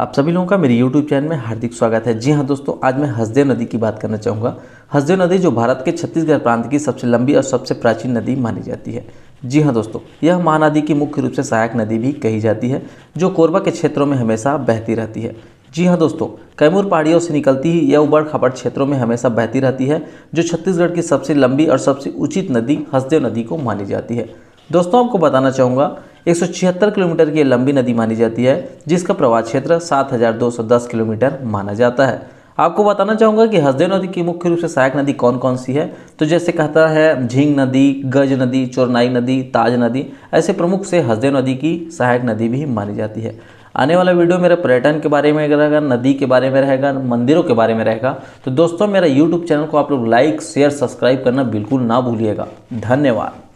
आप सभी लोगों का मेरे YouTube चैनल में हार्दिक स्वागत है जी हाँ दोस्तों आज मैं हसदेव नदी की बात करना चाहूँगा हसदेव नदी जो भारत के छत्तीसगढ़ प्रांत की सबसे लंबी और सबसे प्राचीन नदी मानी जाती है जी हाँ दोस्तों यह महानदी की मुख्य रूप से सहायक नदी भी कही जाती है जो कोरबा के क्षेत्रों में हमेशा बहती रहती है जी हाँ दोस्तों कैमूर पहाड़ियों से निकलती ही यह उबड़ खपड़ क्षेत्रों में हमेशा बहती रहती है जो छत्तीसगढ़ की सबसे लंबी और सबसे उचित नदी हसदेव नदी को मानी जाती है दोस्तों आपको बताना चाहूँगा एक किलोमीटर की लंबी नदी मानी जाती है जिसका प्रवाह क्षेत्र 7,210 किलोमीटर माना जाता है आपको बताना चाहूँगा कि हसदेव नदी की मुख्य रूप से सहायक नदी कौन कौन सी है तो जैसे कहता है झींग नदी गज नदी चोरनाई नदी ताज नदी ऐसे प्रमुख से हसदेव नदी की सहायक नदी भी मानी जाती है आने वाला वीडियो मेरा पर्यटन के बारे में रहेगा नदी के बारे में रहेगा मंदिरों के बारे में रहेगा तो दोस्तों मेरा यूट्यूब चैनल को आप लोग लाइक शेयर सब्सक्राइब करना बिल्कुल ना भूलिएगा धन्यवाद